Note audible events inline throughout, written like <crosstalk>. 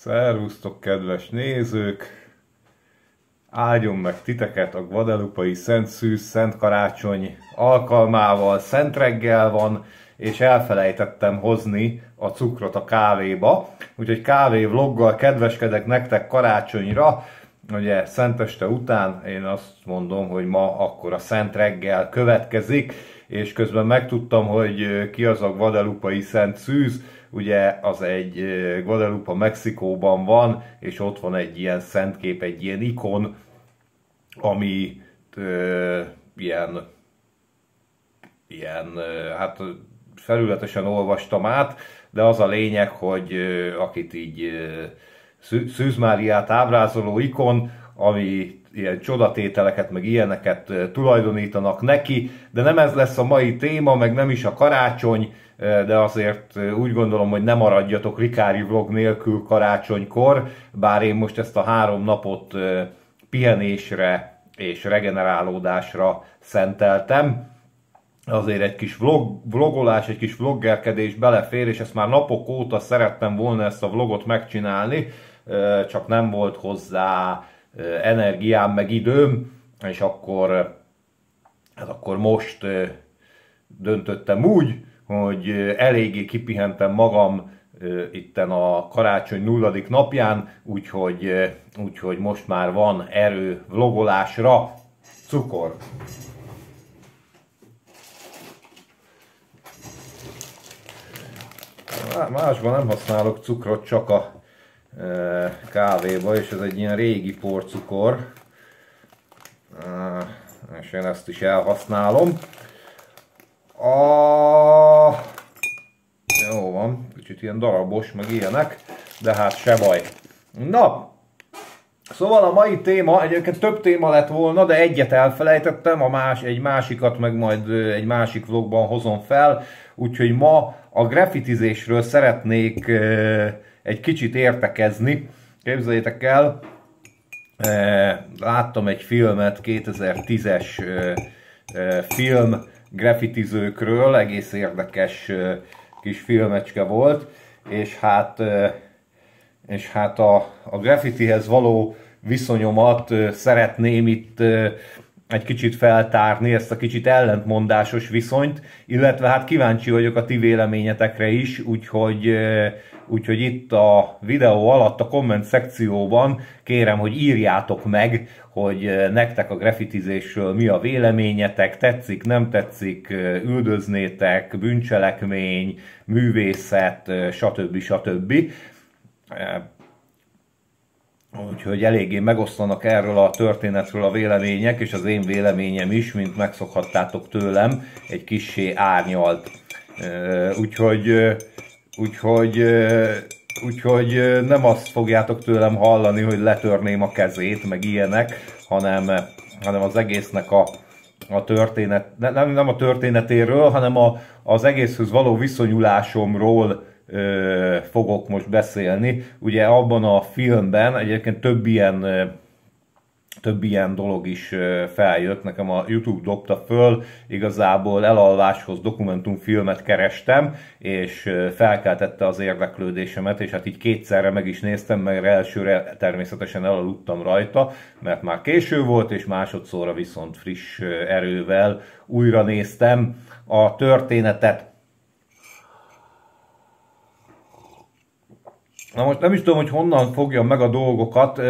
Szervusztok, kedves nézők! Áldjon meg titeket a Guadalupai Szent Szűz, Szent Karácsony alkalmával, Szent reggel van, és elfelejtettem hozni a cukrot a kávéba, úgyhogy kávé vloggal kedveskedek nektek karácsonyra, ugye szenteste után én azt mondom, hogy ma akkor a szent reggel következik, és közben megtudtam, hogy ki az a Guadalupai Szent Szűz, ugye az egy Guadalupe Mexikóban van, és ott van egy ilyen szentkép, egy ilyen ikon, ami ö, ilyen, ilyen, hát felületesen olvastam át, de az a lényeg, hogy akit így Máriát ábrázoló ikon, ami ilyen csodatételeket, meg ilyeneket tulajdonítanak neki, de nem ez lesz a mai téma, meg nem is a karácsony, de azért úgy gondolom, hogy nem maradjatok Rikári vlog nélkül karácsonykor, bár én most ezt a három napot pihenésre és regenerálódásra szenteltem. Azért egy kis vlog, vlogolás, egy kis vloggerkedés belefér, és ezt már napok óta szerettem volna ezt a vlogot megcsinálni, csak nem volt hozzá energiám, meg időm, és akkor, hát akkor most döntöttem úgy, hogy eléggé kipihentem magam itten a karácsony nulladik napján, úgyhogy, úgyhogy most már van erő vlogolásra, cukor. Másban nem használok cukrot, csak a kávéba, és ez egy ilyen régi porcukor, és én ezt is elhasználom. A... Jó van, kicsit ilyen darabos, meg ilyenek, de hát se baj. Na, Szóval a mai téma, egyébként több téma lett volna, de egyet elfelejtettem, a más, egy másikat meg majd egy másik vlogban hozom fel, úgyhogy ma a grafitizésről szeretnék egy kicsit értekezni. Képzeljétek el, e, láttam egy filmet, 2010-es e, e, film grafitizőkről, egész érdekes kis filmecske volt, és hát, és hát a, a graffitihez való viszonyomat szeretném itt egy kicsit feltárni, ezt a kicsit ellentmondásos viszonyt, illetve hát kíváncsi vagyok a ti véleményetekre is, úgyhogy úgyhogy itt a videó alatt a komment szekcióban kérem, hogy írjátok meg, hogy eh, nektek a grafitizésről mi a véleményetek, tetszik, nem tetszik, eh, üldöznétek, bűncselekmény, művészet, eh, stb. stb. Úgyhogy eléggé megosztanak erről a történetről a vélemények, és az én véleményem is, mint megszokhattátok tőlem, egy kissé árnyalt. Úgyhogy Úgyhogy, úgyhogy nem azt fogjátok tőlem hallani, hogy letörném a kezét, meg ilyenek, hanem, hanem az egésznek a, a történet, nem, nem a történetéről, hanem a, az egészhöz való viszonyulásomról ö, fogok most beszélni. Ugye abban a filmben egyébként több ilyen több ilyen dolog is feljött, nekem a YouTube dobta föl, igazából elalváshoz dokumentumfilmet kerestem, és felkeltette az érdeklődésemet, és hát így kétszerre meg is néztem, meg elsőre természetesen elaludtam rajta, mert már késő volt, és másodszorra viszont friss erővel újra néztem a történetet. Na most nem is tudom, hogy honnan fogjam meg a dolgokat,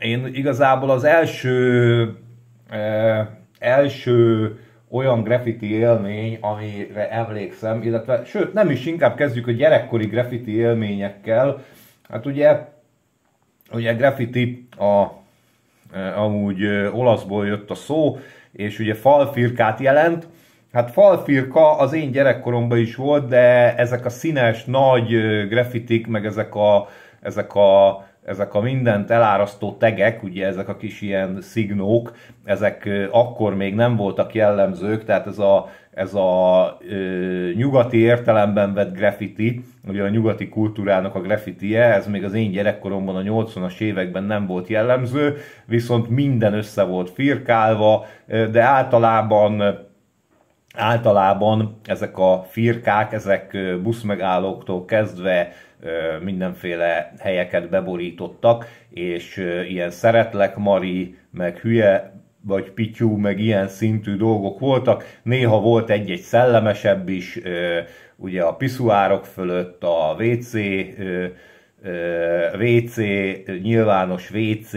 én igazából az első, eh, első olyan graffiti élmény, amire emlékszem, illetve, sőt, nem is, inkább kezdjük a gyerekkori graffiti élményekkel. Hát ugye, ugye graffiti a, e, amúgy e, olaszból jött a szó, és ugye falfirkát jelent. Hát falfirka az én gyerekkoromban is volt, de ezek a színes, nagy e, graffitik, meg ezek a, ezek a ezek a mindent elárasztó tegek, ugye ezek a kis ilyen szignók, ezek akkor még nem voltak jellemzők, tehát ez a, ez a ö, nyugati értelemben vett graffiti, ugye a nyugati kultúrának a graffitie, ez még az én gyerekkoromban a 80-as években nem volt jellemző, viszont minden össze volt firkálva, de általában általában ezek a firkák, ezek buszmegállóktól kezdve mindenféle helyeket beborítottak, és ilyen szeretlek Mari, meg hülye vagy pityú, meg ilyen szintű dolgok voltak. Néha volt egy-egy szellemesebb is, ugye a piszuárok fölött a WC, WC, nyilvános WC,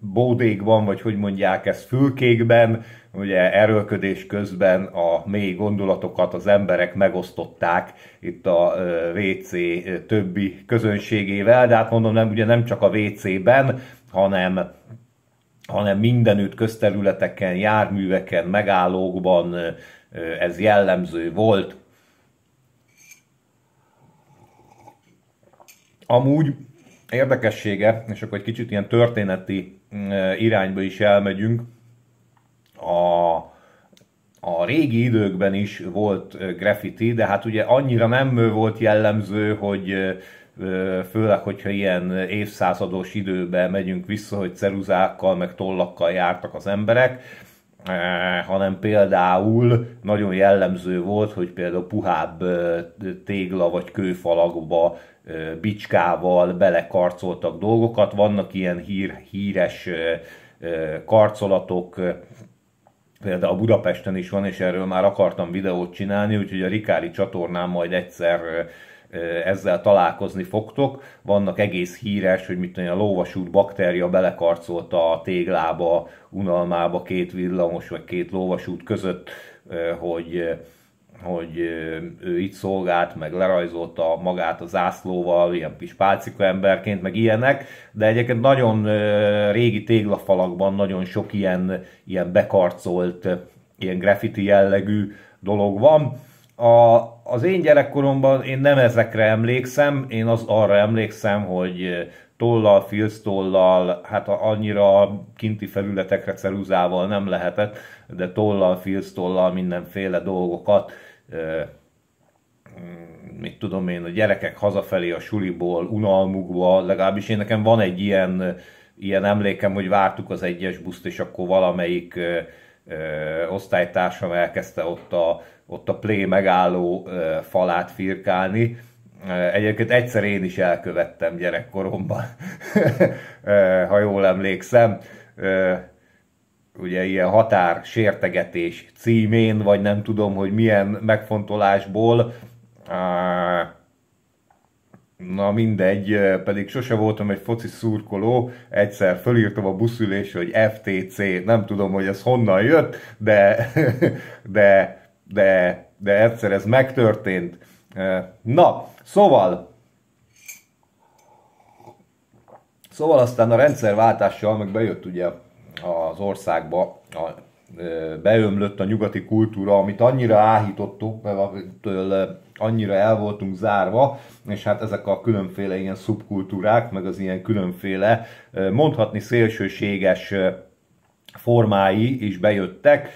bódékban, vagy hogy mondják ezt, fülkékben, ugye erőlködés közben a mély gondolatokat az emberek megosztották itt a WC többi közönségével, de hát mondom, nem, ugye nem csak a WC-ben, hanem hanem mindenütt közterületeken, járműveken, megállókban ez jellemző volt. Amúgy érdekessége, és akkor egy kicsit ilyen történeti mm, irányba is elmegyünk, a, a régi időkben is volt graffiti, de hát ugye annyira nem volt jellemző, hogy főleg, hogyha ilyen évszázados időben megyünk vissza, hogy ceruzákkal, meg tollakkal jártak az emberek, Eh, hanem például nagyon jellemző volt, hogy például puhább eh, tégla vagy kőfalakba eh, bicskával belekarcoltak dolgokat. Vannak ilyen hír, híres karcolatok, például a Budapesten is van, és erről már akartam videót csinálni, úgyhogy a Rikári csatornán majd egyszer ezzel találkozni fogtok. Vannak egész híres, hogy mit a lóvasút baktéria belekarcolta a téglába, unalmába két villamos vagy két lóvasút között, hogy hogy ő itt szolgált, meg lerajzolta magát a zászlóval, ilyen kis pálcika emberként, meg ilyenek, de egyébként nagyon régi téglafalakban nagyon sok ilyen, ilyen bekarcolt, ilyen graffiti jellegű dolog van. A, az én gyerekkoromban én nem ezekre emlékszem, én az arra emlékszem, hogy eh, tollal, filztollal, hát annyira kinti felületekre ceruzával nem lehetett, de tollal, filztollal mindenféle dolgokat, eh, mit tudom én, a gyerekek hazafelé a suliból, unalmukba, legalábbis én nekem van egy ilyen, ilyen emlékem, hogy vártuk az egyes buszt, és akkor valamelyik ö, eh, ö, osztálytársam elkezdte ott a ott a play megálló falát firkálni. Egyébként egyszer én is elkövettem gyerekkoromban, <laughs> ha jól emlékszem ugye ilyen határ sértegetés címén, vagy nem tudom, hogy milyen megfontolásból. Na mindegy, pedig sose voltam egy foci szurkoló, egyszer fölírtam a buszülésre, hogy FTC, nem tudom, hogy ez honnan jött, de, <laughs> de de, de egyszer ez megtörtént. Na, szóval, szóval aztán a rendszerváltással meg bejött ugye az országba, a, beömlött a nyugati kultúra, amit annyira áhítottuk, mert annyira el voltunk zárva, és hát ezek a különféle ilyen szubkultúrák, meg az ilyen különféle, mondhatni szélsőséges formái is bejöttek.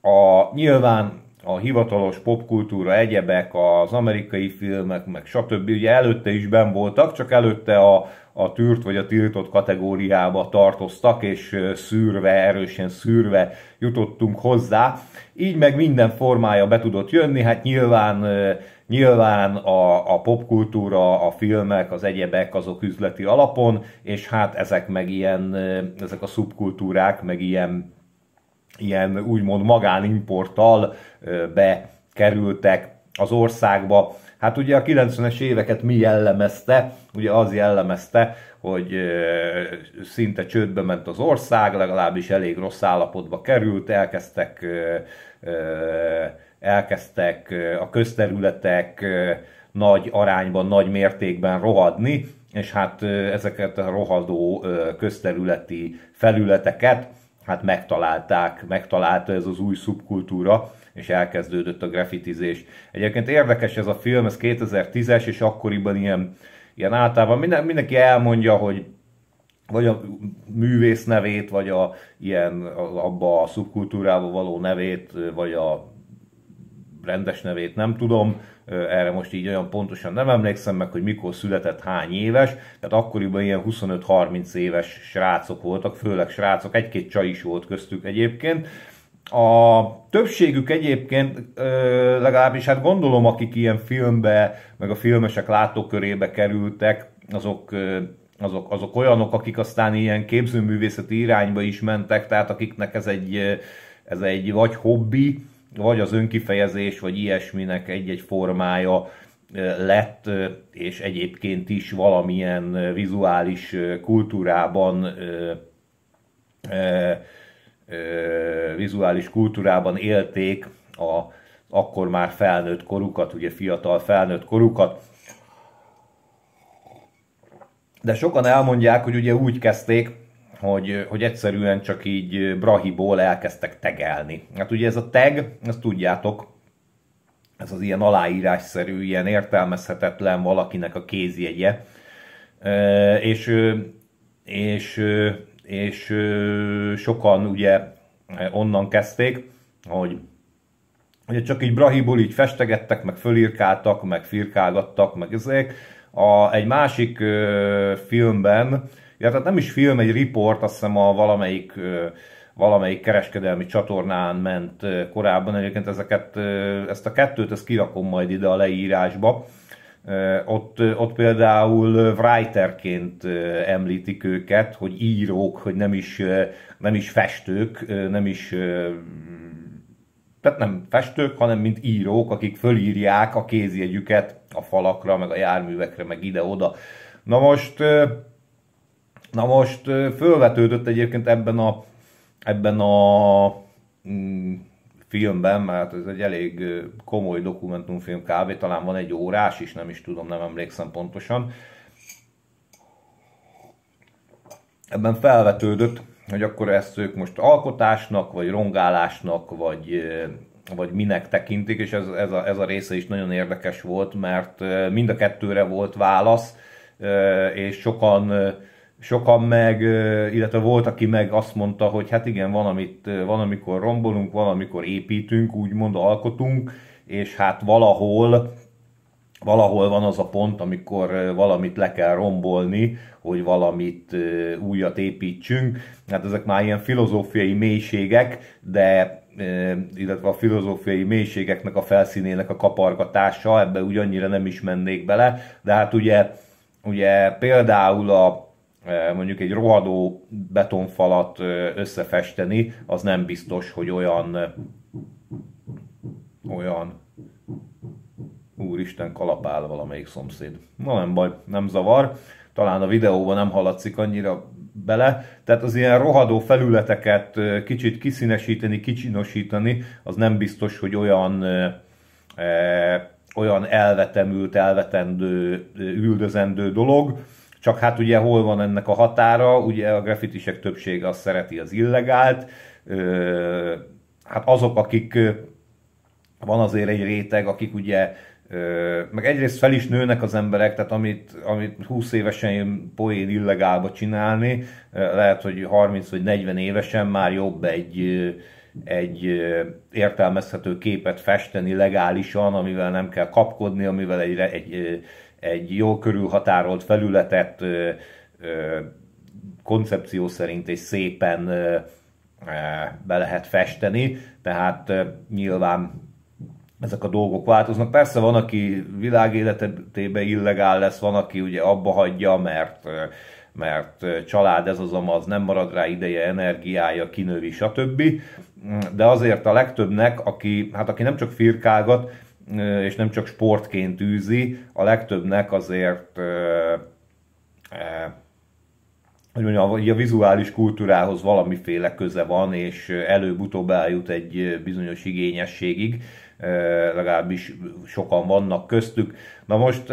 A, nyilván a hivatalos popkultúra, egyebek, az amerikai filmek, meg stb. ugye előtte is ben voltak, csak előtte a, a tűrt vagy a tiltott kategóriába tartoztak, és szűrve, erősen szűrve jutottunk hozzá. Így meg minden formája be tudott jönni, hát nyilván, nyilván a, a popkultúra, a filmek, az egyebek azok üzleti alapon, és hát ezek meg ilyen, ezek a szubkultúrák, meg ilyen ilyen úgymond magánimporttal bekerültek az országba. Hát ugye a 90-es éveket mi jellemezte? Ugye az jellemezte, hogy szinte csődbe ment az ország, legalábbis elég rossz állapotba került, elkezdtek, elkezdtek a közterületek nagy arányban, nagy mértékben rohadni, és hát ezeket a rohadó közterületi felületeket hát megtalálták, megtalálta ez az új szubkultúra, és elkezdődött a grafitizés. Egyébként érdekes ez a film, ez 2010-es, és akkoriban ilyen, ilyen általában minden, mindenki elmondja, hogy vagy a művész nevét, vagy a ilyen abba a szubkultúrába való nevét, vagy a rendes nevét nem tudom, erre most így olyan pontosan nem emlékszem meg, hogy mikor született, hány éves, tehát akkoriban ilyen 25-30 éves srácok voltak, főleg srácok, egy-két csaj is volt köztük egyébként, a többségük egyébként, legalábbis hát gondolom, akik ilyen filmbe, meg a filmesek látókörébe kerültek, azok, azok, azok olyanok, akik aztán ilyen képzőművészeti irányba is mentek, tehát akiknek ez egy, ez egy vagy hobbi, vagy az önkifejezés, vagy ilyesminek egy-egy formája lett, és egyébként is valamilyen vizuális kultúrában vizuális kultúrában élték a akkor már felnőtt korukat, ugye fiatal felnőtt korukat. De sokan elmondják, hogy ugye úgy kezdték, hogy, hogy egyszerűen csak így brahiból elkezdtek tegelni. Hát ugye ez a tag, ezt tudjátok, ez az ilyen aláírásszerű, ilyen értelmezhetetlen valakinek a kézjegye, és, és, és sokan ugye onnan kezdték, hogy Ugye csak így Brahiból így festegettek, meg fölírkáltak, meg firkálgattak, meg ezek, a, egy másik ö, filmben, ja, tehát nem is film, egy riport, azt hiszem a valamelyik ö, valamelyik kereskedelmi csatornán ment ö, korábban, egyébként ezeket, ö, ezt a kettőt ezt kirakom majd ide a leírásba. Ö, ott, ott például writerként említik őket, hogy írók, hogy nem is, nem is festők, nem is tehát nem festők, hanem mint írók, akik fölírják a kézjegyüket a falakra, meg a járművekre, meg ide-oda. Na most, na most fölvetődött egyébként ebben a, ebben a mm, filmben, mert ez egy elég komoly dokumentumfilm kb. talán van egy órás is, nem is tudom, nem emlékszem pontosan. Ebben felvetődött hogy akkor ezt ők most alkotásnak, vagy rongálásnak, vagy, vagy minek tekintik, és ez, ez, a, ez a része is nagyon érdekes volt, mert mind a kettőre volt válasz, és sokan, sokan meg, illetve volt, aki meg azt mondta, hogy hát igen, van, amit, van amikor rombolunk, van, amikor építünk, úgymond alkotunk, és hát valahol valahol van az a pont, amikor valamit le kell rombolni, hogy valamit újat építsünk. Hát ezek már ilyen filozófiai mélységek, de illetve a filozófiai mélységeknek a felszínének a kapargatása, ebbe úgy annyira nem is mennék bele, de hát ugye, ugye például a mondjuk egy rohadó betonfalat összefesteni, az nem biztos, hogy olyan olyan úristen kalapál valamelyik szomszéd. Na nem baj, nem zavar, talán a videóban nem hallatszik annyira bele, tehát az ilyen rohadó felületeket kicsit kiszínesíteni, kicsinosítani, az nem biztos, hogy olyan e, olyan elvetemült, elvetendő, üldözendő dolog, csak hát ugye hol van ennek a határa, ugye a grafitisek többsége azt szereti az illegált, hát azok, akik van azért egy réteg, akik ugye meg egyrészt fel is nőnek az emberek, tehát amit, amit 20 évesen poén illegálba csinálni, lehet, hogy 30 vagy 40 évesen már jobb egy, egy értelmezhető képet festeni legálisan, amivel nem kell kapkodni, amivel egy, egy, egy jó körülhatárolt felületet koncepció szerint és szépen be lehet festeni, tehát nyilván ezek a dolgok változnak. Persze van, aki világéletében illegál lesz, van, aki ugye abba hagyja, mert, mert család ez az, amaz, nem marad rá ideje, energiája, kinövi, stb. De azért a legtöbbnek, aki, hát aki nem csak firkálgat, és nem csak sportként űzi, a legtöbbnek azért hogy mondjam, a vizuális kultúrához valamiféle köze van, és előbb-utóbb eljut egy bizonyos igényességig, legalábbis sokan vannak köztük. Na most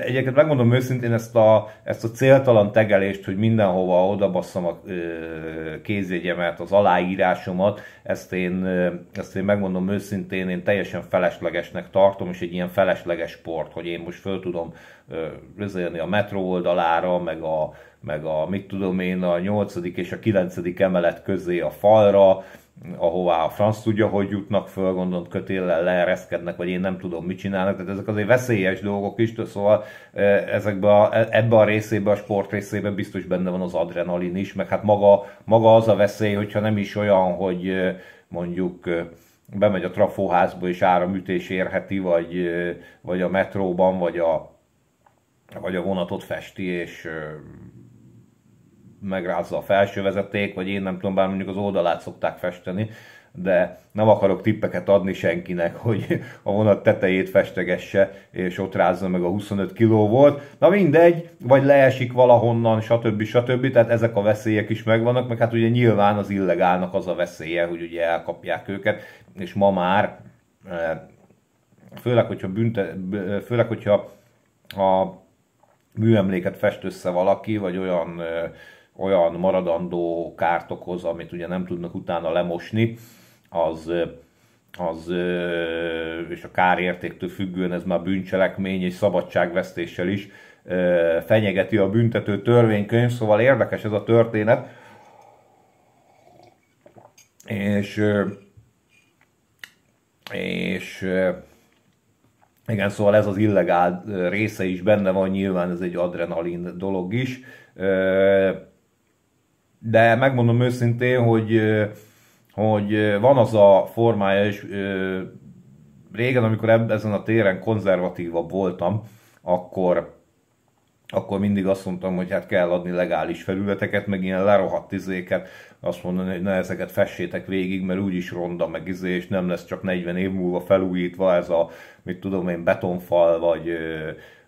egyébként megmondom őszintén ezt a, ezt a céltalan tegelést, hogy mindenhova odabasszam a kézjegyemet, az aláírásomat, ezt én, ezt én megmondom őszintén, én teljesen feleslegesnek tartom, és egy ilyen felesleges sport, hogy én most föl tudom rözelni a metró oldalára, meg a, meg a, mit tudom én, a 8. és a 9. emelet közé a falra, ahová a franc tudja, hogy jutnak föl, gondolom kötéllel leereszkednek, vagy én nem tudom, mit csinálnak, tehát ezek azért veszélyes dolgok is, szóval ezekbe a, e, ebbe a részébe, a sport részébe biztos benne van az adrenalin is, meg hát maga, maga az a veszély, hogyha nem is olyan, hogy mondjuk bemegy a trafóházba és áramütés érheti, vagy, vagy a metróban, vagy a, vagy a vonatot festi, és megrázza a felső vezeték, vagy én nem tudom, bár mondjuk az oldalát szokták festeni, de nem akarok tippeket adni senkinek, hogy a vonat tetejét festegesse, és ott rázza meg a 25 kiló volt. Na mindegy, vagy leesik valahonnan, stb. stb. Tehát ezek a veszélyek is megvannak, meg hát ugye nyilván az illegálnak az a veszélye, hogy ugye elkapják őket, és ma már, eh, főleg hogyha, bünte, eh, főleg, hogyha a műemléket fest össze valaki, vagy olyan eh, olyan maradandó kárt okoz, amit ugye nem tudnak utána lemosni, az, az és a kárértéktől függően ez már bűncselekmény és szabadságvesztéssel is fenyegeti a büntető törvénykönyv, szóval érdekes ez a történet. És, és igen, szóval ez az illegál része is benne van, nyilván ez egy adrenalin dolog is de megmondom őszintén, hogy, hogy van az a formája, és régen, amikor ezen a téren konzervatívabb voltam, akkor, akkor mindig azt mondtam, hogy hát kell adni legális felületeket, meg ilyen lerohadt izéket, azt mondani, hogy ne ezeket fessétek végig, mert úgyis ronda meg izé, és nem lesz csak 40 év múlva felújítva ez a, mit tudom én, betonfal, vagy,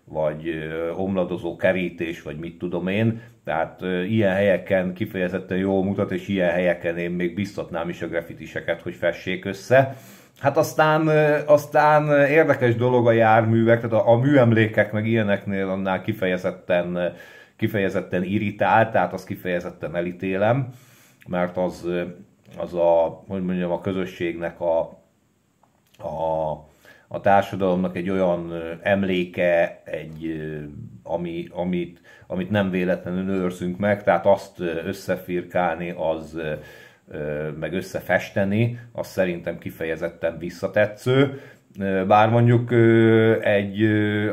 vagy omladozó kerítés, vagy mit tudom én, tehát ilyen helyeken kifejezetten jól mutat, és ilyen helyeken én még biztatnám is a grafitiseket, hogy fessék össze. Hát aztán, aztán érdekes dolog a járművek, tehát a, a műemlékek meg ilyeneknél annál kifejezetten, kifejezetten irritált, tehát azt kifejezetten elítélem, mert az, az a, hogy mondjam, a közösségnek a, a, a társadalomnak egy olyan emléke, egy, ami, amit amit nem véletlenül őrzünk meg, tehát azt összefirkálni, az meg összefesteni, az szerintem kifejezetten visszatetsző. Bár mondjuk egy,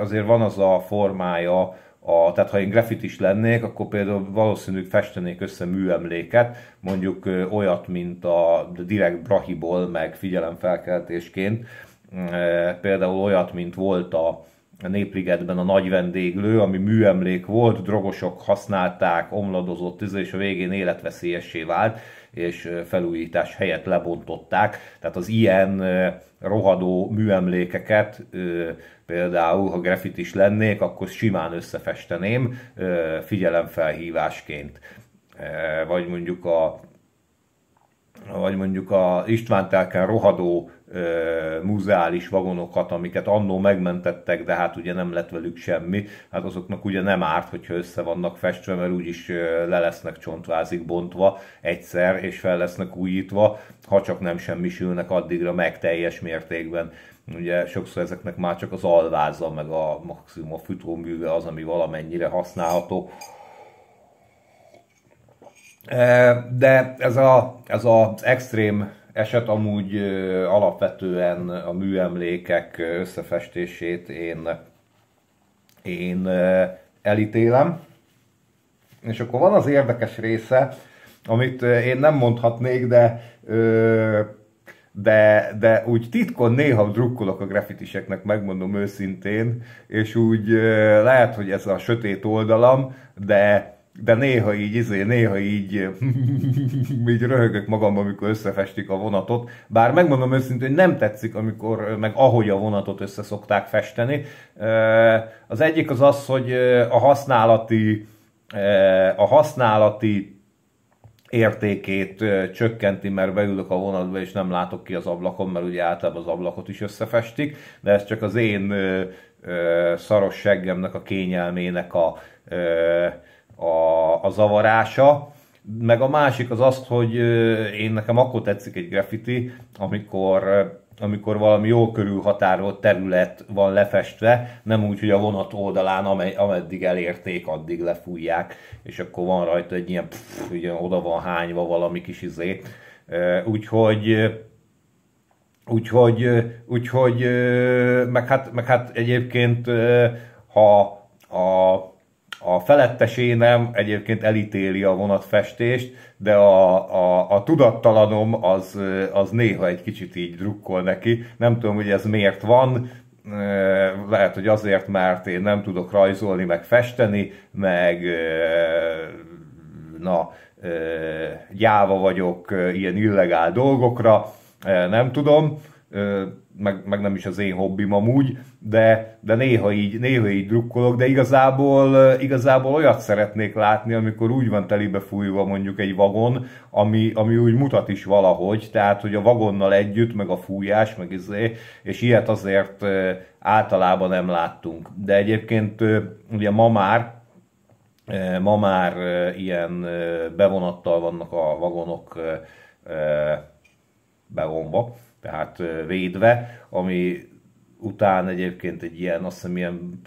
azért van az a formája, a, tehát ha én grafitis lennék, akkor például valószínűleg festenék össze műemléket, mondjuk olyat, mint a direkt Brahiból, meg figyelemfelkeltésként, például olyat, mint volt a, a Népligetben a nagy vendéglő, ami műemlék volt, drogosok használták, omladozott tüze, és a végén életveszélyessé vált, és felújítás helyett lebontották. Tehát az ilyen rohadó műemlékeket, például ha grafit is lennék, akkor simán összefesteném figyelemfelhívásként. Vagy mondjuk a vagy mondjuk a István telken rohadó muzeális vagonokat, amiket annó megmentettek, de hát ugye nem lett velük semmi, hát azoknak ugye nem árt, hogyha össze vannak festve, mert úgyis le lesznek csontvázik bontva egyszer, és fel lesznek újítva, ha csak nem semmisülnek addigra meg teljes mértékben. Ugye sokszor ezeknek már csak az alváza, meg a maximum a az, ami valamennyire használható. De ez, a, ez az extrém eset amúgy alapvetően a műemlékek összefestését én, én elítélem. És akkor van az érdekes része, amit én nem mondhatnék, de de, de úgy titkon néha drukkolok a grafitiseknek megmondom őszintén, és úgy lehet, hogy ez a sötét oldalam, de de néha így, izé, néha így, <laughs> így röhögök magamban, amikor összefestik a vonatot. Bár megmondom őszintén, hogy nem tetszik, amikor, meg ahogy a vonatot össze szokták festeni. Az egyik az az, hogy a használati, a használati értékét csökkenti, mert beülök a vonatba és nem látok ki az ablakon, mert ugye általában az ablakot is összefestik, de ez csak az én szaros seggemnek a kényelmének a a, a zavarása. Meg a másik az azt, hogy én nekem akkor tetszik egy graffiti, amikor amikor valami jó körülhatárolt terület van lefestve, nem úgy, hogy a vonat oldalán, amely, ameddig elérték, addig lefújják, és akkor van rajta egy ilyen, pff, ilyen oda van hányva valami kis izé. Úgyhogy Úgyhogy, úgyhogy meg, hát, meg hát egyébként, ha a a felettesé nem egyébként elítéli a vonatfestést, de a, a, a tudattalanom az, az néha egy kicsit így drukkol neki. Nem tudom, hogy ez miért van, lehet, hogy azért, mert én nem tudok rajzolni, meg festeni, meg na, gyáva vagyok ilyen illegál dolgokra, nem tudom, meg, meg nem is az én hobbim amúgy, de, de néha, így, néha így drukkolok, de igazából, igazából olyat szeretnék látni, amikor úgy van telibe fújva mondjuk egy vagon, ami, ami úgy mutat is valahogy, tehát hogy a vagonnal együtt, meg a fújás, meg izé, és ilyet azért általában nem láttunk. De egyébként ugye ma már, ma már ilyen bevonattal vannak a vagonok bevonva, tehát védve, ami után egyébként egy ilyen, azt hiszem, ilyen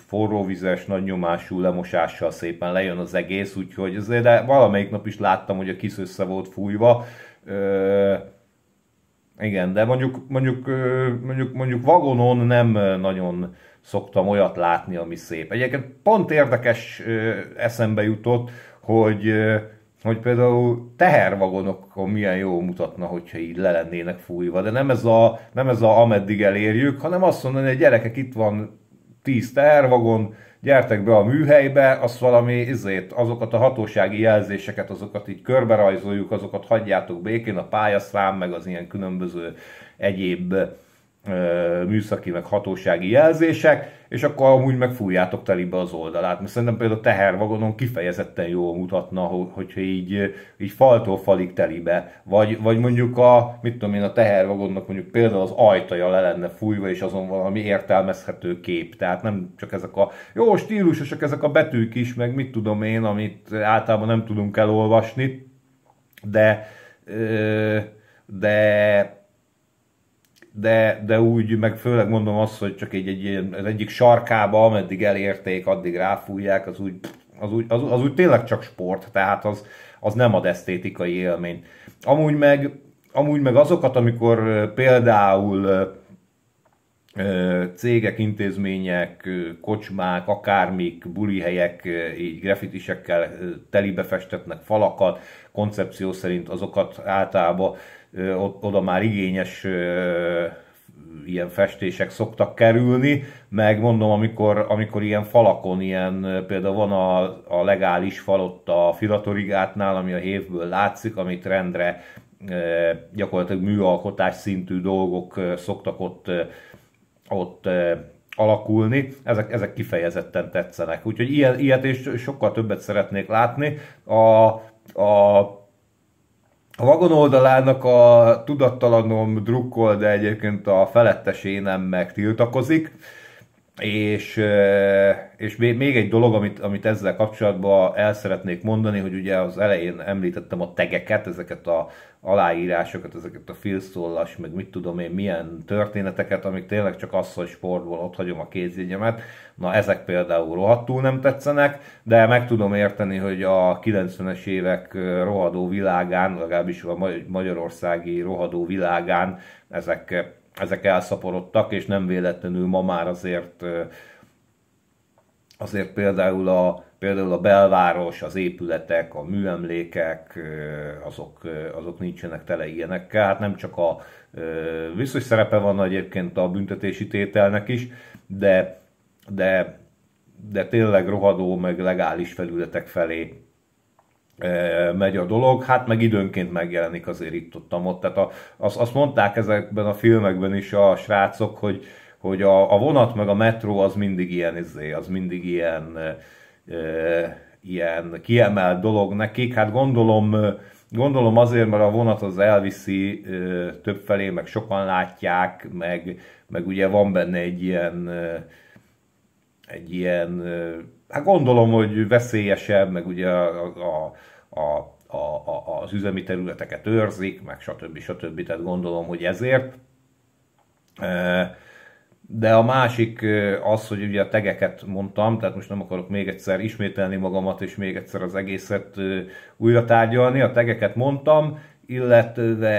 vizes, nagy nyomású lemosással szépen lejön az egész, úgyhogy azért de valamelyik nap is láttam, hogy a kis össze volt fújva. Ö, igen, de mondjuk, mondjuk, mondjuk, mondjuk vagonon nem nagyon szoktam olyat látni, ami szép. Egyébként pont érdekes eszembe jutott, hogy hogy például tehervagonokon milyen jó mutatna, hogyha így le lennének fújva, de nem ez a, nem ez a ameddig elérjük, hanem azt mondani, hogy gyerekek, itt van tíz tehervagon, gyertek be a műhelybe, azt valami, izét, azokat a hatósági jelzéseket, azokat így körberajzoljuk, azokat hagyjátok békén, a pályaszám, meg az ilyen különböző egyéb műszaki, meg hatósági jelzések, és akkor amúgy megfújjátok telibe az oldalát. Mert szerintem például a tehervagonon kifejezetten jól mutatna, hogyha így, így faltól falig telibe. Vagy, vagy mondjuk a, mit tudom én, a tehervagonnak mondjuk például az ajtaja le lenne fújva, és azon valami értelmezhető kép. Tehát nem csak ezek a jó stílusosak, ezek a betűk is, meg mit tudom én, amit általában nem tudunk elolvasni, de de de, de úgy, meg főleg mondom azt, hogy csak egy, egy ilyen, az egyik sarkába, ameddig elérték, addig ráfújják, az úgy, az úgy, az, az úgy tényleg csak sport, tehát az, az nem ad esztétikai élményt. Amúgy meg, amúgy meg azokat, amikor például cégek, intézmények, kocsmák, akármik, bulihelyek így grafitisekkel telibe festetnek falakat, koncepció szerint azokat általában oda már igényes ilyen festések szoktak kerülni, meg mondom, amikor, amikor ilyen falakon, ilyen például van a, a legális fal ott a Filatorigátnál, ami a hévből látszik, amit rendre gyakorlatilag műalkotás szintű dolgok szoktak ott, ott alakulni, ezek, ezek kifejezetten tetszenek. Úgyhogy ilyet, ilyet és sokkal többet szeretnék látni. A, a a vagon oldalának a tudattalanom drukkol, de egyébként a felettesé nem meg tiltakozik és, és még egy dolog, amit, amit ezzel kapcsolatban el szeretnék mondani, hogy ugye az elején említettem a tegeket, ezeket a aláírásokat, ezeket a filszollas, meg mit tudom én, milyen történeteket, amik tényleg csak hogy sportból ott hagyom a kézjegyemet. Na ezek például rohadtul nem tetszenek, de meg tudom érteni, hogy a 90-es évek rohadó világán, legalábbis a magyarországi rohadó világán ezek ezek elszaporodtak, és nem véletlenül ma már azért azért például a, például a belváros, az épületek, a műemlékek, azok, azok nincsenek tele ilyenekkel. Hát nem csak a biztos szerepe van egyébként a büntetési tételnek is, de, de, de tényleg rohadó, meg legális felületek felé Eh, megy a dolog, hát meg időnként megjelenik azért itt ott, ott. Tehát a, azt, azt mondták ezekben a filmekben is a srácok, hogy, hogy a, a vonat meg a metró az mindig ilyen, izé, az mindig ilyen, e, ilyen kiemelt dolog nekik. Hát gondolom, gondolom azért, mert a vonat az elviszi e, több felé, meg sokan látják, meg, meg ugye van benne egy ilyen, egy ilyen hát gondolom, hogy veszélyesebb, meg ugye a, a, a a, a, az üzemi területeket őrzik, meg stb. stb. Tehát gondolom, hogy ezért. E, de a másik e, az, hogy ugye a tegeket mondtam, tehát most nem akarok még egyszer ismételni magamat, és még egyszer az egészet e, újra tárgyalni. A tegeket mondtam, illetve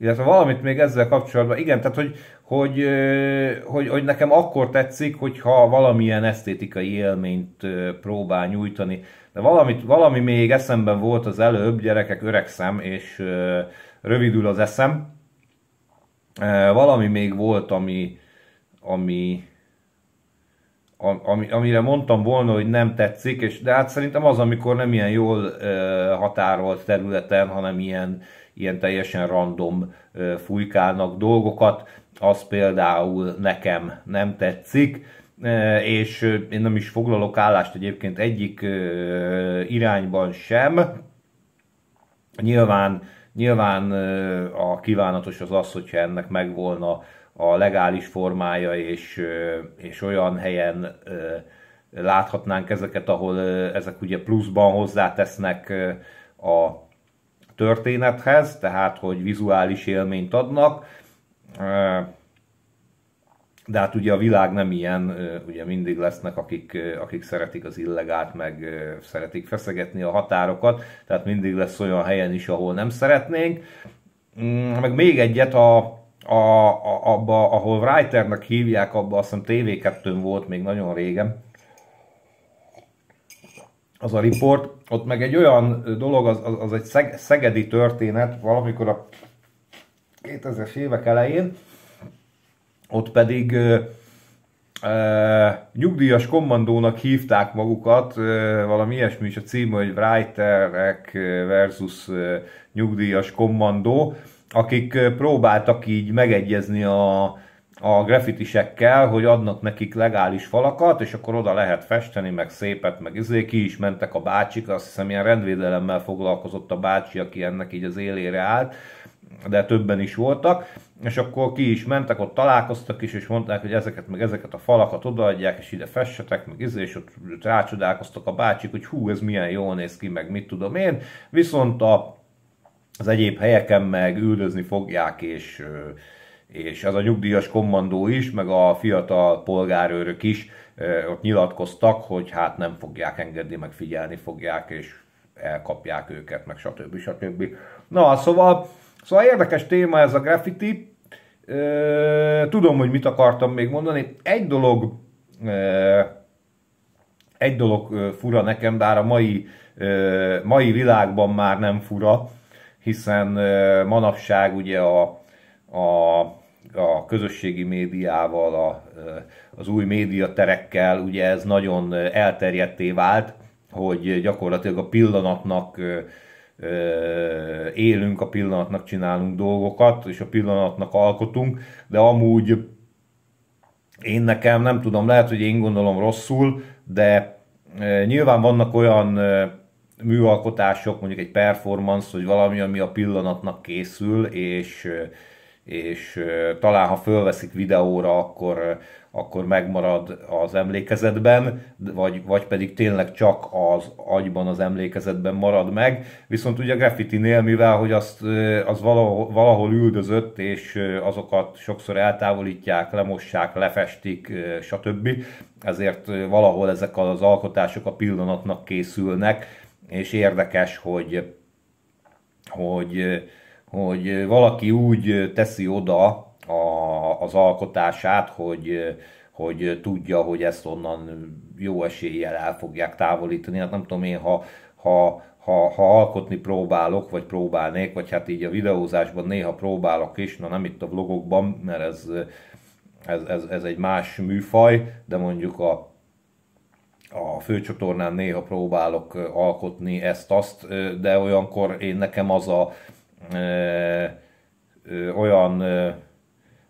illetve valamit még ezzel kapcsolatban, igen, tehát hogy, hogy, hogy, hogy nekem akkor tetszik, hogyha valamilyen esztétikai élményt próbál nyújtani. De valamit, valami még eszemben volt az előbb, gyerekek, öregszem, és rövidül az eszem. Valami még volt, ami, ami, ami, amire mondtam volna, hogy nem tetszik, és, de hát szerintem az, amikor nem ilyen jól ö, határolt területen, hanem ilyen, ilyen teljesen random ö, fújkálnak dolgokat, az például nekem nem tetszik, ö, és én nem is foglalok állást egyébként egyik ö, irányban sem. Nyilván, nyilván ö, a kívánatos az az, hogyha ennek megvolna a legális formája, és, és olyan helyen láthatnánk ezeket, ahol ezek ugye pluszban hozzátesznek a történethez, tehát hogy vizuális élményt adnak. De hát ugye a világ nem ilyen, ugye mindig lesznek, akik, akik szeretik az illegát, meg szeretik feszegetni a határokat, tehát mindig lesz olyan helyen is, ahol nem szeretnénk. Mm, meg még egyet a, a, a, abba, ahol Writernek hívják, abba azt hiszem tv 2 volt még nagyon régen, az a riport, ott meg egy olyan dolog, az, az, az egy szeg, szegedi történet, valamikor a 2000-es évek elején, ott pedig e, nyugdíjas kommandónak hívták magukat, e, valami ilyesmi is a cím, hogy Writerek versus nyugdíjas kommandó, akik próbáltak így megegyezni a, a grafitisekkel, hogy adnak nekik legális falakat, és akkor oda lehet festeni, meg szépet, meg izé, ki is mentek a bácsik, azt hiszem ilyen rendvédelemmel foglalkozott a bácsi, aki ennek így az élére állt, de többen is voltak, és akkor ki is mentek, ott találkoztak is, és mondták, hogy ezeket meg ezeket a falakat odaadják, és ide fessetek, meg izé, és ott rácsodálkoztak a bácsik, hogy hú, ez milyen jól néz ki, meg mit tudom én, viszont a az egyéb helyeken meg üldözni fogják, és, és az a nyugdíjas kommandó is, meg a fiatal polgárőrök is ott nyilatkoztak, hogy hát nem fogják engedni, meg figyelni fogják, és elkapják őket, meg stb. stb. Na, szóval, szóval érdekes téma ez a graffiti. Tudom, hogy mit akartam még mondani. Egy dolog egy dolog fura nekem, bár a mai, mai világban már nem fura, hiszen manapság ugye a, a, a közösségi médiával, a, az új médiaterekkel ugye ez nagyon elterjedté vált, hogy gyakorlatilag a pillanatnak élünk, a pillanatnak csinálunk dolgokat, és a pillanatnak alkotunk, de amúgy én nekem nem tudom, lehet, hogy én gondolom rosszul, de nyilván vannak olyan műalkotások, mondjuk egy performance, vagy valami, ami a pillanatnak készül, és, és talán ha fölveszik videóra, akkor, akkor megmarad az emlékezetben, vagy, vagy pedig tényleg csak az agyban, az emlékezetben marad meg. Viszont ugye a graffiti-nél, mivel hogy azt, az valahol, valahol üldözött, és azokat sokszor eltávolítják, lemossák, lefestik, stb. Ezért valahol ezek az alkotások a pillanatnak készülnek, és érdekes, hogy, hogy, hogy valaki úgy teszi oda a, az alkotását, hogy, hogy tudja, hogy ezt onnan jó eséllyel el fogják távolítani. Hát nem tudom én, ha, ha, ha, ha alkotni próbálok, vagy próbálnék, vagy hát így a videózásban néha próbálok is, na nem itt a vlogokban, mert ez, ez, ez, ez egy más műfaj, de mondjuk a a főcsatornán néha próbálok alkotni ezt-azt, de olyankor én nekem az a ö, ö, olyan, ö,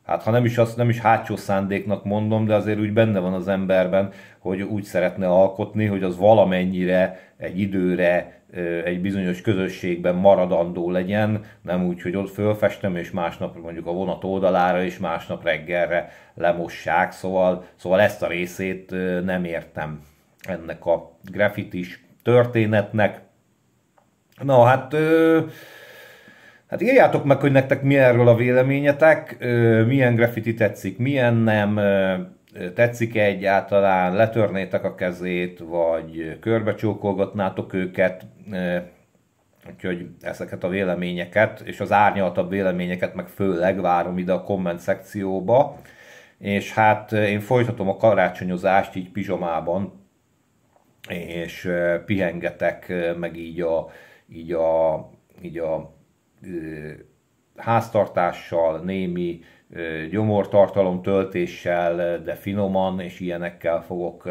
hát ha nem is, azt, nem is hátsó szándéknak mondom, de azért úgy benne van az emberben, hogy úgy szeretne alkotni, hogy az valamennyire egy időre egy bizonyos közösségben maradandó legyen, nem úgy, hogy ott fölfestem, és másnap mondjuk a vonat oldalára, és másnap reggelre lemossák, szóval, szóval ezt a részét nem értem ennek a grafitis történetnek. Na hát, ö, hát írjátok meg, hogy nektek mi erről a véleményetek, ö, milyen graffiti tetszik, milyen nem, ö, tetszik -e egyáltalán, letörnétek a kezét, vagy körbecsókolgatnátok őket, ö, Úgyhogy ezeket a véleményeket, és az árnyaltabb véleményeket meg főleg várom ide a komment szekcióba. És hát én folytatom a karácsonyozást így pizsomában, és pihengetek, meg így a, így a, így a háztartással, némi gyomortartalom töltéssel, de finoman és ilyenekkel fogok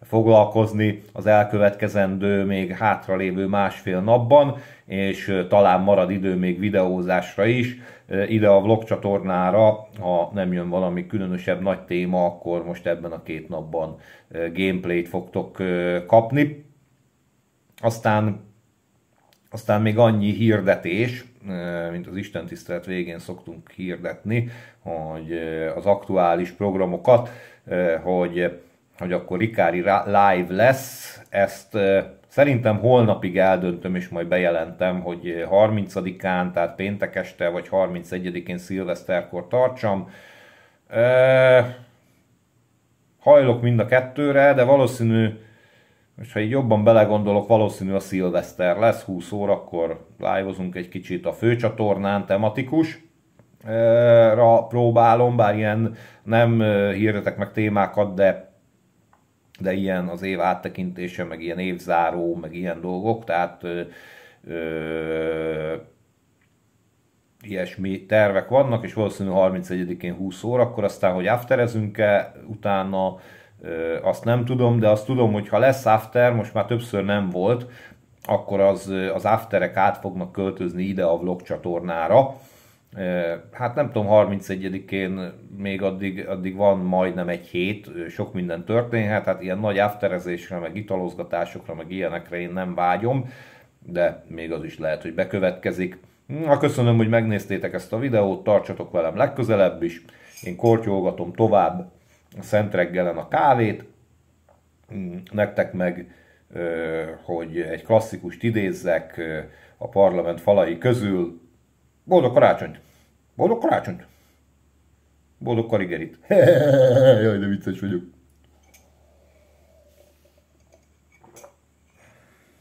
foglalkozni az elkövetkezendő, még hátralévő másfél napban, és talán marad idő még videózásra is. Ide a vlog csatornára, ha nem jön valami különösebb nagy téma, akkor most ebben a két napban gameplayt fogtok kapni. Aztán, aztán még annyi hirdetés, Eh, mint az Isten tisztelet végén szoktunk hirdetni, hogy eh, az aktuális programokat, eh, hogy, hogy akkor Rikári live lesz, ezt Szerintem holnapig eldöntöm, és majd bejelentem, hogy 30-án, tehát péntek este, vagy 31-én szilveszterkor tartsam. hajlok mind a kettőre, de valószínű és ha így jobban belegondolok, valószínű a szilveszter lesz, 20 órakor live egy kicsit a főcsatornán, tematikus eh, ra próbálom, bár ilyen nem eh, hirdetek meg témákat, de, de ilyen az év áttekintése, meg ilyen évzáró, meg ilyen dolgok, tehát ö, eh, ö, ilyesmi tervek vannak, és valószínű 31-én 20 órakor, aztán, hogy afterezünk-e utána, azt nem tudom, de azt tudom, hogy ha lesz after, most már többször nem volt, akkor az, az afterek át fognak költözni ide a vlog csatornára. Hát nem tudom, 31-én még addig, addig van majdnem egy hét, sok minden történhet, hát ilyen nagy afterezésre, meg italozgatásokra, meg ilyenekre én nem vágyom, de még az is lehet, hogy bekövetkezik. Na, köszönöm, hogy megnéztétek ezt a videót, tartsatok velem legközelebb is, én kortyolgatom tovább, szent reggelen a kávét, mm, nektek meg, hogy egy klasszikust idézzek a parlament falai közül. Boldog karácsonyt! Boldog karácsonyt! Boldog karigerit! <laughs> Jaj, de vicces vagyok!